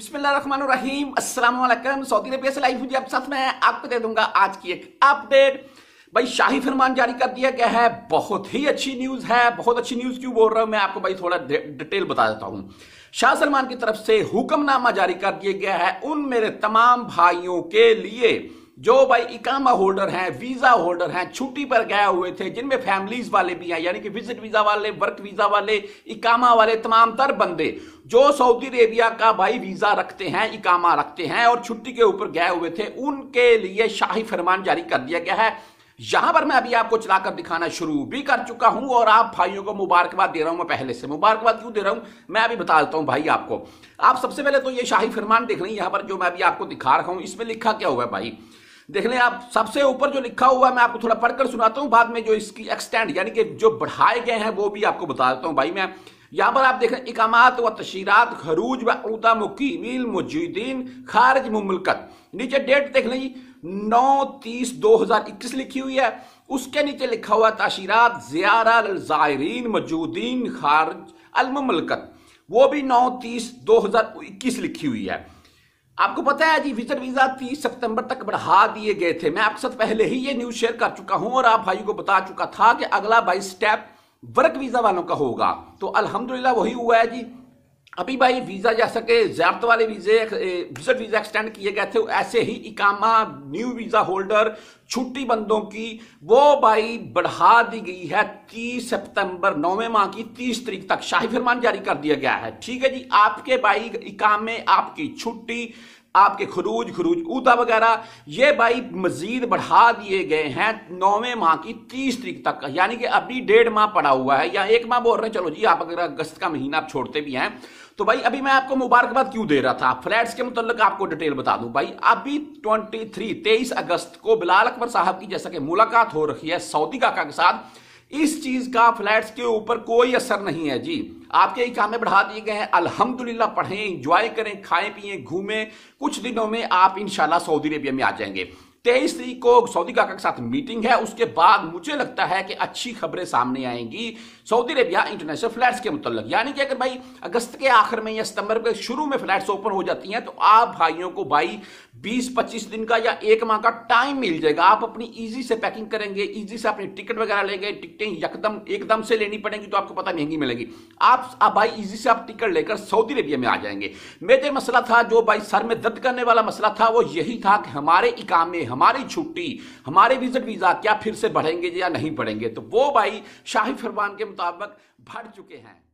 بسم اللہ الرحمن الرحیم السلام علیکم سعودی عربیہ سے آپ کو دے دوں گا آج کی ایک اپڈیٹ بھائی شاہی فرمان جاری کر دیا گیا ہے بہت ہی اچھی نیوز ہے بہت اچھی نیوز کیوں بول رہا ہوں میں آپ کو بھائی تھوڑا ڈیٹیل بتا دیتا ہوں شاہ سلمان کی طرف سے حکم نامہ جاری کر دیا گیا ہے ان میرے تمام بھائیوں کے لیے جو بھائی اکامہ ہولڈر ہیں ویزا ہولڈر ہیں چھٹی پر گیا ہوئے تھے جن میں فیملیز والے بھی ہیں یعنی کہ ویزا ویزا والے والے والے ورک اکامہ تمام تر بندے جو سعودی کا بھائی ویزا رکھتے ہیں اکامہ رکھتے ہیں اور چھٹی کے اوپر گئے ہوئے تھے ان کے لیے شاہی فرمان جاری کر دیا گیا ہے یہاں پر میں ابھی آپ کو چلا کر دکھانا شروع بھی کر چکا ہوں اور آپ بھائیوں کو مبارکباد دے رہا ہوں میں پہلے سے مبارکباد کیوں دے رہا ہوں میں ابھی بتا دیتا ہوں بھائی آپ کو آپ سب سے پہلے تو یہ شاہی فرمان دیکھ رہی یہاں پر جو میں ابھی آپ کو دکھا رہا ہوں اس میں لکھا کیا ہوا ہے بھائی دیکھ لیں آپ سب سے اوپر جو لکھا ہوا ہے میں آپ کو تھوڑا پڑھ کر سناتا ہوں بعد میں جو اس کی ایکسٹینڈ یعنی کہ جو بڑھائے گئے ہیں وہ بھی آپ کو بتا دیتا ہوں بھائی میں یہاں پر آپ اکامات و تشیرات نیچے ڈیٹ دیکھ لیں نو تیس دو ہزار اکیس لکھی ہوئی ہے اس کے نیچے لکھا ہوا زیارہ الزائرین مجین خارج المملکت وہ بھی نو تیس دو ہزار اکیس لکھی ہوئی ہے آپ کو پتا ہے جی ویزٹ ویزا تیس ستمبر تک بڑھا دیے گئے تھے میں آپ کے ساتھ پہلے ہی یہ نیوز شیئر کر چکا ہوں اور آپ بھائی کو بتا چکا تھا کہ اگلا بائی سٹیپ ورک ویزا والوں کا ہوگا تو الحمدللہ وہی ہوا ہے جی ابھی بھائی ویزا جیسا کہ والے ویزے ویزا ایکسٹینڈ کیے گئے تھے ایسے ہی اکاما نیو ویزا ہولڈر چھٹی بندوں کی وہ بھائی بڑھا دی گئی ہے تیس سپتمبر نویں ماہ کی تیس تاریخ تک شاہی فرمان جاری کر دیا گیا ہے ٹھیک ہے جی آپ کے بھائی اکامے آپ کی چھٹی آپ کے خروج خروج اوتا وغیرہ یہ بھائی مزید بڑھا دیے گئے ہیں نویں ماہ کی تیس تاریخ تک یعنی کہ ابھی ڈیڑھ ماہ پڑا ہوا ہے یا ایک ماہ بول رہے ہیں چلو جی آپ اگر اگست کا مہینہ آپ چھوڑتے بھی ہیں تو بھائی ابھی میں آپ کو مبارکباد کیوں دے رہا تھا فلیٹس کے متعلق آپ کو ڈیٹیل بتا دوں بھائی ابھی ٹونٹی تھری تیئیس اگست کو بلال اکبر صاحب کی جیسا کہ ملاقات ہو رہی ہے سعودی کاکا کے ساتھ اس چیز کا فلیٹس کے اوپر کوئی اثر نہیں ہے جی آپ کے اکامے کامیں بڑھا دیے گئے ہیں الحمدللہ پڑھیں انجوائے کریں کھائیں پیئیں گھومیں کچھ دنوں میں آپ انشاءاللہ سعودی عربیہ میں آ جائیں گے تیئیس تاریخ کو سعودی کاکا کے ساتھ میٹنگ ہے اس کے بعد مجھے لگتا ہے کہ اچھی خبریں سامنے آئیں گی سعودی عربیہ انٹرنیشنل فلیٹس کے متعلق یعنی کہ اگر بھائی اگست کے آخر میں یا ستمبر کے شروع میں فلیٹس اوپن ہو جاتی ہیں تو آپ بھائیوں کو بھائی بیس پچیس دن کا یا ایک ماہ کا ٹائم مل جائے گا آپ اپنی ایزی سے پیکنگ کریں گے ایزی سے اپنی ٹکٹ وغیرہ لیں گے ٹکٹیں یکدم ایک دم سے لینی پڑیں گی تو آپ کو پتہ مہنگی ملے گی آپ بھائی ایزی سے آپ ٹکٹ لے کر سعودی عربیہ میں آ جائیں گے میرے مسئلہ تھا جو بھائی سر میں درد کرنے والا مسئلہ تھا وہ یہی تھا کہ ہمارے اکامے ہماری چھٹی ہمارے وزٹ ویزا کیا پھر سے بڑھیں گے یا نہیں بڑھیں گے تو وہ بھائی شاہی فرمان کے مطابق بھر چکے ہیں